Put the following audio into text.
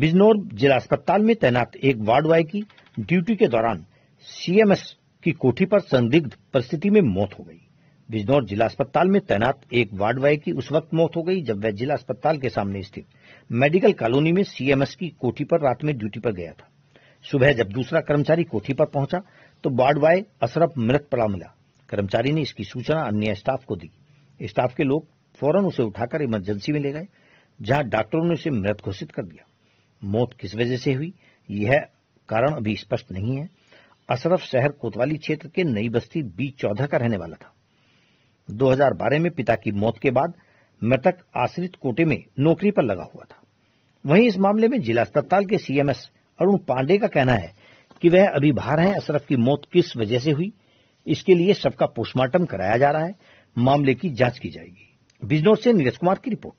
बिजनौर जिला अस्पताल में तैनात एक वार्ड बॉय की ड्यूटी के दौरान सीएमएस की कोठी पर संदिग्ध परिस्थिति में मौत हो गई बिजनौर जिला अस्पताल में तैनात एक वार्ड बॉय की उस वक्त मौत हो गई जब वह जिला अस्पताल के सामने स्थित मेडिकल कॉलोनी में सीएमएस की कोठी पर रात में ड्यूटी पर गया था सुबह जब दूसरा कर्मचारी कोठी पर पहुंचा तो वार्ड बॉय अशरफ मृत पड़ा मिला कर्मचारी ने इसकी सूचना अन्य स्टाफ को दी स्टाफ के लोग फौरन उसे उठाकर इमरजेंसी में ले गए जहां डॉक्टरों ने उसे मृत घोषित कर दिया मौत किस वजह से हुई यह कारण अभी स्पष्ट नहीं है अशरफ शहर कोतवाली क्षेत्र के नई बस्ती बी चौदह का रहने वाला था 2012 में पिता की मौत के बाद मृतक आश्रित कोटे में नौकरी पर लगा हुआ था वहीं इस मामले में जिला अस्पताल के सीएमएस अरुण पांडे का कहना है कि वह अभी बाहर हैं अशरफ की मौत किस वजह से हुई इसके लिए सबका पोस्टमार्टम कराया जा रहा है मामले की जांच की जाएगी बिजनौर से नीरज कुमार की रिपोर्ट